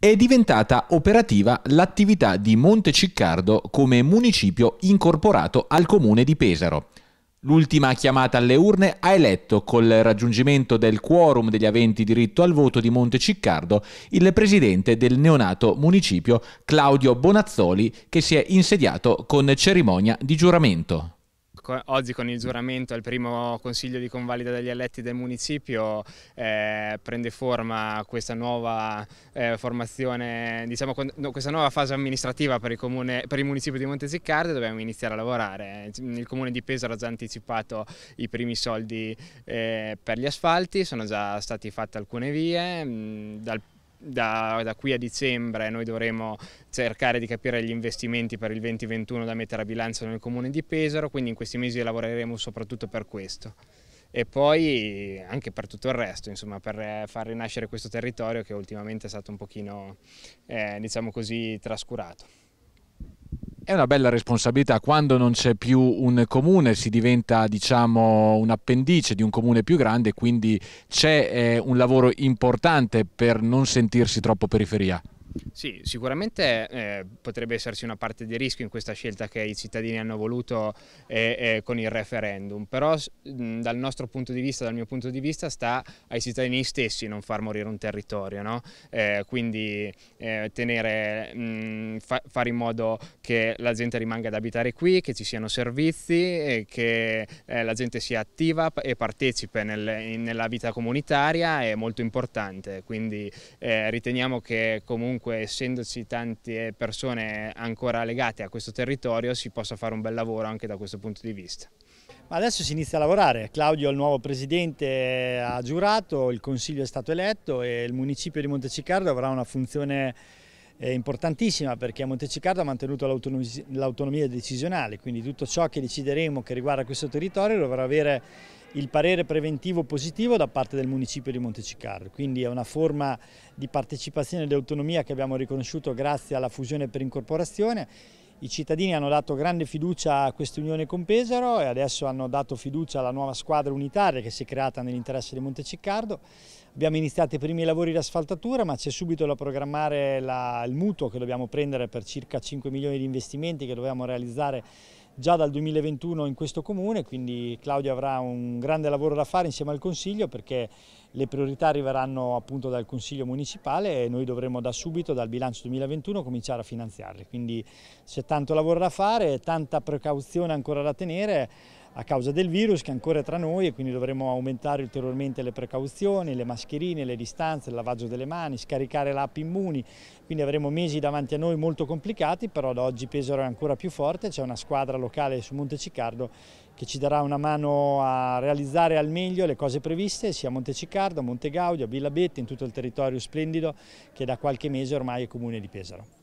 è diventata operativa l'attività di Monteciccardo come municipio incorporato al comune di Pesaro. L'ultima chiamata alle urne ha eletto, col raggiungimento del quorum degli aventi diritto al voto di Monteciccardo, il presidente del neonato municipio Claudio Bonazzoli, che si è insediato con cerimonia di giuramento. Oggi con il giuramento al primo consiglio di convalida degli eletti del municipio eh, prende forma questa nuova eh, formazione, diciamo, con, no, questa nuova fase amministrativa per il, comune, per il municipio di Monteziccardo dobbiamo iniziare a lavorare. Il comune di Pesaro ha già anticipato i primi soldi eh, per gli asfalti, sono già state fatte alcune vie, mh, mm, dal da, da, qui a dicembre noi dovremo cercare di capire gli investimenti per il 2021 da mettere a bilancio nel comune di Pesaro, quindi in questi mesi lavoreremo soprattutto per questo e poi anche per tutto il resto, insomma, per eh, far rinascere questo territorio che ultimamente è stato un pochino, eh, diciamo così, trascurato è una bella responsabilità quando non c'è più un comune, si diventa diciamo un appendice di un comune più grande, quindi c'è eh, un lavoro importante per non sentirsi troppo periferia. Sì, sicuramente eh, potrebbe esserci una parte di rischio in questa scelta che i cittadini hanno voluto eh, eh, con il referendum, però mh, dal nostro punto di vista, dal mio punto di vista, sta ai cittadini stessi non far morire un territorio, no? Eh, quindi eh, tenere, mh, fa fare in modo che la gente rimanga ad abitare qui, che ci siano servizi, eh, che la gente sia attiva e partecipe nel, in, nella vita comunitaria è molto importante, quindi riteniamo che comunque comunque essendoci tante persone ancora legate a questo territorio si possa fare un bel lavoro anche da questo punto di vista. Ma adesso si inizia a lavorare, Claudio il nuovo presidente, ha giurato, il consiglio è stato eletto e il municipio di Montecicardo avrà una funzione è importantissima perché Monteciccardo ha mantenuto l'autonomia decisionale, quindi tutto ciò che decideremo che riguarda questo territorio dovrà avere il parere preventivo positivo da parte del municipio di Monteciccardo, quindi è una forma di partecipazione e di autonomia che abbiamo riconosciuto grazie alla fusione per incorporazione i cittadini hanno dato grande fiducia a quest'unione con Pesaro e adesso hanno dato fiducia alla nuova squadra unitaria che si è creata nell'interesse di Monteciccardo. Abbiamo iniziato i primi lavori di asfaltatura ma c'è subito da programmare la, il mutuo che dobbiamo prendere per circa 5 milioni di investimenti che dobbiamo realizzare già dal 2021 in questo comune, quindi Claudio avrà un grande lavoro da fare insieme al Consiglio perché le priorità arriveranno appunto dal Consiglio Municipale e noi dovremo da subito, dal bilancio 2021, cominciare a finanziarle. Quindi c'è tanto lavoro da fare, tanta precauzione ancora da tenere a causa del virus che ancora è tra noi e quindi dovremo aumentare ulteriormente le precauzioni, le mascherine, le distanze, il lavaggio delle mani, scaricare l'app Immuni, quindi avremo mesi davanti a noi molto complicati, però da oggi Pesaro è ancora più forte, c'è una squadra locale su Monte Monteciccardo che ci darà una mano a realizzare al meglio le cose previste sia a Monte Monteciccardo, a Monte Gaudio, a Villa Betti, in tutto il territorio splendido che da qualche mese ormai è comune di Pesaro.